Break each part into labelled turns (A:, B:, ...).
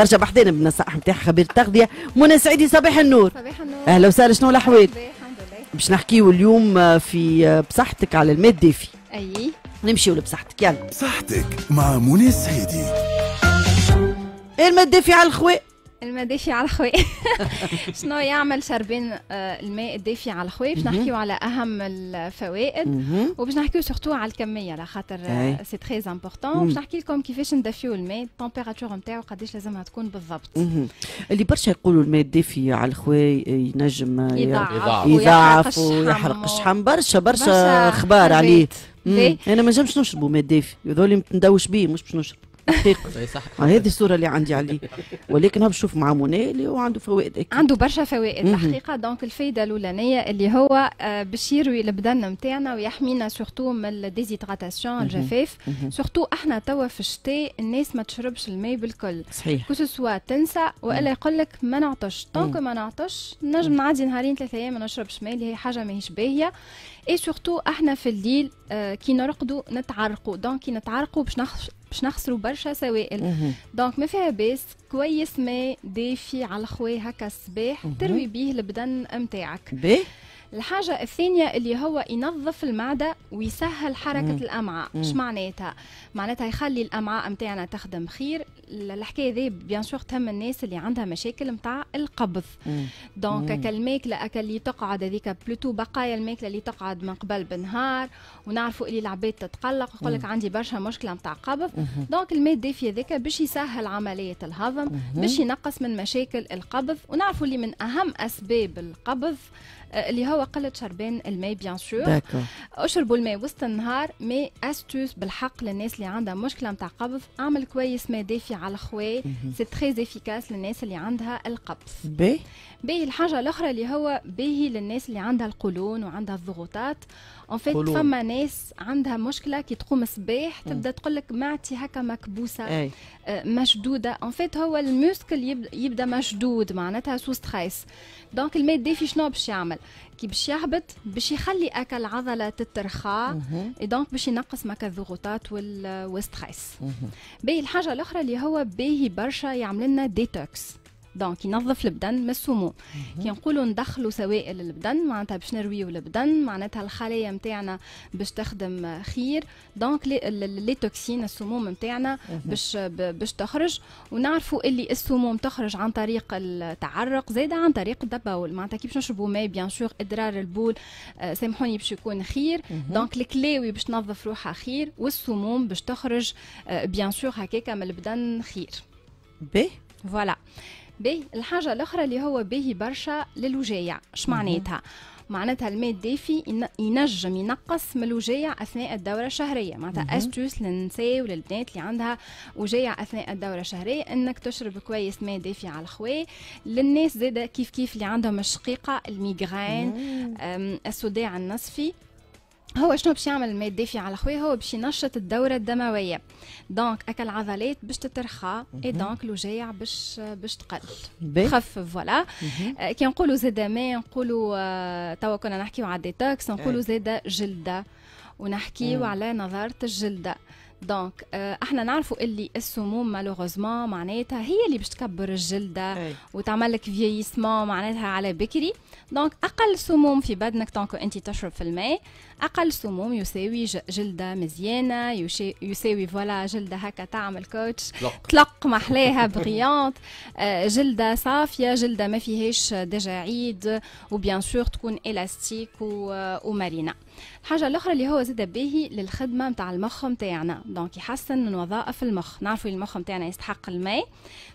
A: ترجع بحضينا بالنصائح نتاع خبير التغذيه منى سعيدي صباح النور صباح النور اهلا وسهلا شنو الاحوال؟ باش نحكيو اليوم آه، في آه، بصحتك على الماء الدافي اي نمشيو لبصحتك يلا بصحتك مع منى سعيدي
B: إيه الماء الدافي على الخوي الماء دافي على الخوي شنو يعمل شربان آه، الماء الدافي على الخوي باش نحكيو على اهم الفوائد وباش نحكيو سورتو على الكميه على خاطر سي تري امبورطون باش نحكي لكم كيفاش ندفيو الماء التمبيراتور نتاعو قداش لازمها تكون بالضبط
A: اللي برشا يقولوا الماء الدافي على الخوي آه، ينجم يضعف ويحرق الشحم برشا برشا اخبار عليه انا ما نجمش نشربوا ماء دافي هذول ندوش بيه مش باش نشرب الحقيقه آه، هذه الصوره اللي عندي عليه ولكن بشوف مع منى اللي هو عنده فوائد أكيد.
B: عنده برشا فوائد الحقيقه دونك الفايده الاولانيه اللي هو آه، باش يروي البدن نتاعنا ويحمينا سورتو من الديزيدراتاسيون الجفاف سورتو احنا توا في الشتاء الناس ما تشربش الماء بالكل صحيح كو سوا تنسى والا يقول لك ما نعطش دونك ما نعطش نجم نعدي نهارين ثلاثه ايام ما نشربش ماء اللي هي حاجه ماهيش باهيه اي سورتو احنا في الليل آه، كي نرقدوا نتعرقوا دونك كي نتعرقوا باش باش نخسروا برشا سوائل دونك ما فيها باس كويس ما دافي على الخوا هكا الصباح تروي بيه البدن نتاعك باهي الحاجة الثانية اللي هو ينظف المعدة ويسهل حركة مم. الأمعاء اش معناتها معناتها يخلي الأمعاء متاعنا تخدم خير الحكاية ذي بيان سور تهم الناس اللي عندها مشاكل متاع القبض دونك كالماكلة اللي تقعد هذيك بلوتو بقايا الماكلة اللي تقعد من قبل بنهار ونعرفوا اللي العباد تتقلق ويقول لك عندي برشا مشكلة متاع قبض دونك الماء الدافية ذيك باش يسهل عملية الهضم باش ينقص من مشاكل القبض ونعرفوا اللي من أهم أسباب القبض آه، اللي هو قله شربان الماء بيان سور اشربوا الماء وسط النهار مي استوس بالحق للناس اللي عندها مشكله نتاع قبض اعمل كويس ماء دافي على الخوي سي تري افيكاس للناس اللي عندها القبض باهي باهي الحاجه الاخرى اللي هو باهي للناس اللي عندها القولون وعندها الضغوطات اون فيت فما ناس عندها مشكله كي تقوم الصباح تبدا تقول لك معتي هكا مكبوسه آه، مشدوده اون فيت هو الموسكل يبدا مشدود معناتها سو ستريس دونك الماء الدافي شنو باش يعمل كي باش يهبط باش يخلي اكل العضله تترخى دونك باش ينقص ماكا الضغوطات والستريس باهي الحاجه الاخرى اللي هو باهي برشا يعمل لنا ديتوكس دونك ينظف البدن من السموم كي نقولوا ندخلوا سوائل البدن معناتها باش نرويو البدن معناتها الخلايا نتاعنا باش تخدم خير دونك لي توكسين السموم نتاعنا باش باش تخرج ونعرفوا اللي السموم تخرج عن طريق التعرق زيد عن طريق الدبول معناتها كي باش نشربوا ماء بيان سور ادرار البول سامحوني باش يكون خير دونك الكلاوي باش تنظف روحها خير والسموم باش تخرج بيان سور هكاك من البدن خير باهي فوالا voilà. باهي الحاجه الاخرى اللي هو باهي برشا للوجايع اش معناتها معناتها الماء الدافي ينجم ينقص من الوجايع اثناء الدوره الشهريه معناتها استوس للنساء وللبنات اللي عندها وجايع اثناء الدوره الشهريه انك تشرب كويس ماء دافي على الخوا للناس زاده كيف كيف اللي عندهم الشقيقه الميغرين الصداع النصفي هو شنو باش يعمل الماء الدافي على خويا هو باش ينشط الدوره الدمويه دونك اكل العضلات باش تترخى اي دونك الوجايع باش باش تقل تخفف فوالا آه، كي نقولوا زاد ماء نقولوا آه، توا كنا نحكيو على الديتوكس نقولوا إيه. زاد جلده ونحكيو إيه. على نظاره الجلده دونك euh, احنا نعرفوا اللي السموم مالوغوزمون معناتها هي اللي باش تكبر الجلده وتعمل لك فييسمون معناتها على بكري دونك اقل سموم في بدنك طونكو انت تشرب في الماء اقل سموم يساوي جلده مزيانه يساوي فوالا جلده هكا تعمل كوتش تلق محلاها بريانت آه، جلده صافيه جلده ما فيهاش دجاعيد وبيان سور تكون الاستيك ومرنه الحاجه الاخرى اللي هو زاد باهي للخدمه نتاع المخ نتاعنا دونك يحسن من وظائف المخ نعرفوا المخ نتاعنا يستحق الماء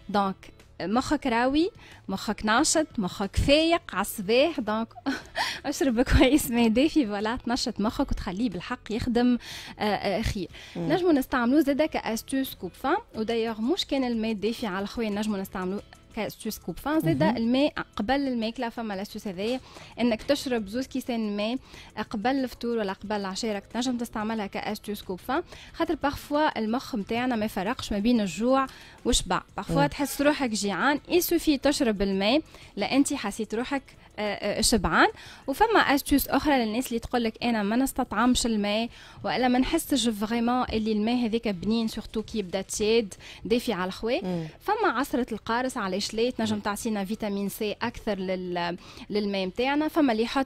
B: دونك مخك راوي مخك ناشط مخك فايق على الصباح دونك اشرب كويس ماء دافي فوالا تنشط مخك وتخليه بالحق يخدم آه، آه، خير نجمو نستعملوه زاده كاستوس كوب فان ودايوغ مش كان الماء دافي على خويا نجمو نستعملوه كاستوس كوب فان زاد الماء قبل الماكله فما الاستوس هذايا انك تشرب زوز كيسان ماء آه، قبل الفطور ولا قبل العشاء راك تنجم تستعملها كاستوس كوب فان خاطر بارفوا المخ نتاعنا ما يفرقش ما بين الجوع والشبع بارفوا تحس روحك جي جيعان يسوفي إيه تشرب الماء لأنت حسيت روحك آه، آه، شبعان وفما استوس اخرى للناس اللي تقول لك انا ما نستطعمش الماء والا ما نحسش فريمون اللي الماء هذاك بنين سورتو كي يبدا تشاد دافي على الخوي فما عصره القارص على شلي تنجم تعطينا فيتامين سي اكثر لل... للماء نتاعنا فما اللي يحط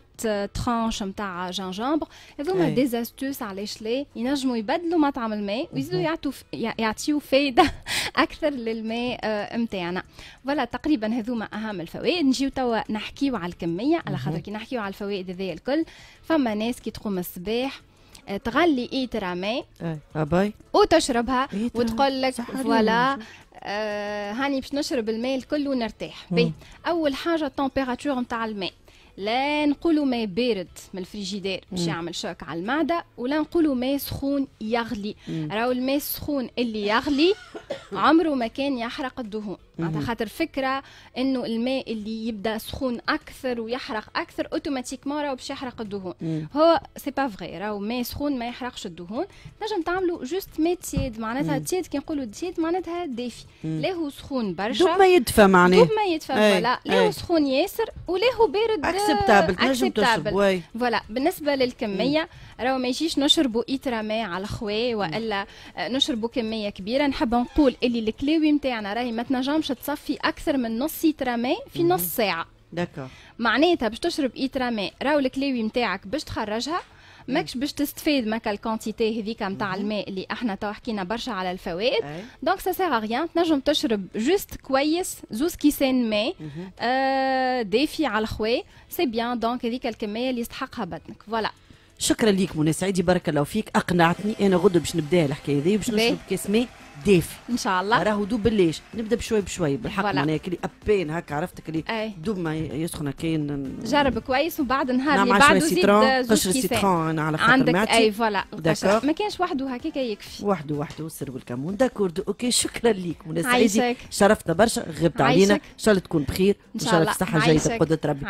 B: ترانش نتاع جنجمبر هذوما دي إيه. استوس على شلي ينجموا يبدلوا مطعم الماء ويزيدوا يعطوا يعطيو فايده اكثر للماء نتاعنا آه، فوالا تقريبا هذوما اهم الفوائد نجيو توا نحكيو على الكميه على خاطر كي نحكيو على الفوائد هذيا الكل فما ناس كي تقوم الصباح آه، تغلي ايترا ماء اباي إيه، آه، وتشربها وتقول لك فوالا آه هاني باش نشرب الماء الكل ونرتاح اول حاجه التمبيراتور نتاع الماء لا نقولوا ماء بارد من الفريجيدير باش يعمل شوك على المعده ولا نقولوا ماء سخون يغلي راهو الماء السخون اللي يغلي عمره ما كان يحرق الدهون معناتها خاطر فكره انه الماء اللي يبدا سخون اكثر ويحرق اكثر اوتوماتيكمون راهو باش يحرق الدهون هو سي با فغي راهو ماء سخون ما يحرقش الدهون نجم تعملوا جوست ماء تياد معناتها تياد كي نقولوا تياد معناتها دافي لا هو سخون برشا دوب ما يدفى معناه دوب ما يدفى فوالا لا هو سخون ياسر ولا هو بارد اكسبتابل تنجم تشرب فوالا بالنسبه للكميه mm. راهو ما يجيش نشربوا ايترا ماء على خوي والا آه، نشربوا كميه كبيره نحب نقول اللي الكلاوي نتاعنا راهي ما تنجمش تصفي اكثر من نص ايترا ماء في mm-hmm. نص ساعه دكا معناتها باش تشرب ايترا ماء راهو الكلاوي نتاعك باش تخرجها ماكش باش تستفيد ماك الكونتيتي هذيك نتاع الماء اللي احنا تو حكينا برشا على الفوائد دونك سا سيغ ريان تنجم تشرب جوست كويس زوز كيسين ماء آه دافي على الخوي سي بيان دونك هذيك الكميه اللي يستحقها بدنك فوالا
A: شكرا ليك منى سعيدي بارك الله فيك اقنعتني انا غدو باش نبدا الحكايه هذه باش نشرب كاس ماء دافي ان شاء الله راه دوب بالليش نبدا بشوي بشوي بالحق معناها كلي ابين هكا عرفتك اللي دوب ما يسخن كاين جرب
B: كويس وبعد نهار نعم، اللي بعده زيد قشر سيترون على خاطر عندك ماتي. اي فوالا ما كانش وحده هكاك يكفي
A: وحده وحده سر والكمون داكورد اوكي شكرا ليك منى سعيدي شرفتنا برشا غبت علينا ان شاء الله تكون بخير ان شاء الله في صحه جيده بقدره ربي